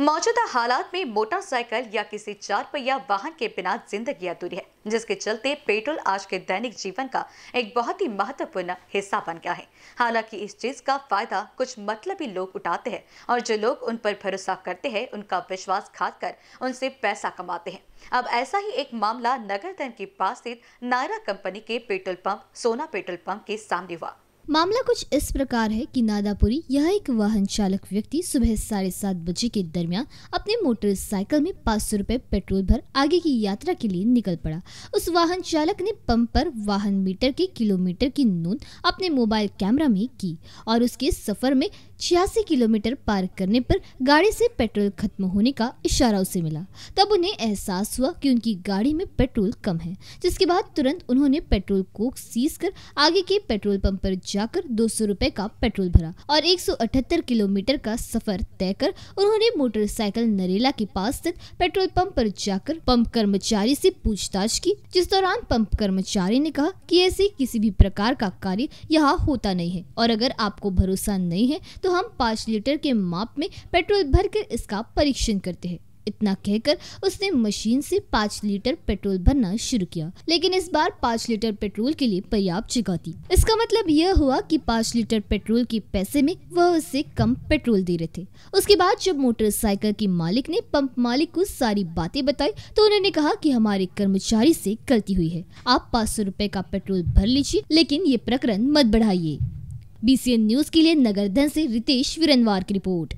मौजूदा हालात में मोटरसाइकिल या किसी चार पहिया वाहन के बिना जिंदगी अधूरी है जिसके चलते पेट्रोल आज के दैनिक जीवन का एक बहुत ही महत्वपूर्ण हिस्सा बन गया है हालांकि इस चीज का फायदा कुछ मतलबी लोग उठाते हैं और जो लोग उन पर भरोसा करते हैं उनका विश्वास खात कर उनसे पैसा कमाते हैं अब ऐसा ही एक मामला नगर के पास स्थित नायरा कंपनी के petrol pump Sona petrol pump के सामने हुआ मामला कुछ इस प्रकार है कि नादापुरी यह एक वाहन चालक व्यक्ति सुबह साढ़े सात बजे के दरमियान अपने मोटरसाइकिल में पाँच सौ रूपए पेट्रोल भर आगे की यात्रा के लिए निकल पड़ा उस वाहन चालक ने पंप पर वाहन मीटर के किलोमीटर की नोंद अपने मोबाइल कैमरा में की और उसके सफर में छियासी किलोमीटर पार करने पर गाड़ी से पेट्रोल खत्म होने का इशारा उसे मिला तब उन्हें एहसास हुआ कि उनकी गाड़ी में पेट्रोल कम है जिसके बाद तुरंत उन्होंने पेट्रोल कोक सीज कर आगे के पेट्रोल पंप पर जाकर दो सौ रूपए का पेट्रोल भरा और 178 किलोमीटर का सफर तय कर उन्होंने मोटरसाइकिल नरेला के पास स्थित पेट्रोल पंप पर जाकर पंप कर्मचारी से पूछताछ की जिस दौरान पंप कर्मचारी ने कहा कि ऐसे किसी भी प्रकार का कार्य यहाँ होता नहीं है और अगर आपको भरोसा नहीं है तो हम पाँच लीटर के माप में पेट्रोल भर इसका परीक्षण करते हैं इतना कहकर उसने मशीन से पाँच लीटर पेट्रोल भरना शुरू किया लेकिन इस बार पाँच लीटर पेट्रोल के लिए पर्याप्त जगह थी इसका मतलब यह हुआ कि पाँच लीटर पेट्रोल के पैसे में वह उससे कम पेट्रोल दे रहे थे उसके बाद जब मोटरसाइकिल के मालिक ने पंप मालिक को सारी बातें बताई तो उन्होंने कहा कि हमारे कर्मचारी से गलती हुई है आप पाँच सौ रूपए का पेट्रोल भर लीजिए लेकिन ये प्रकरण मत बढ़ाइए बीसीएन न्यूज के लिए धन से रितेश विरनवार की रिपोर्ट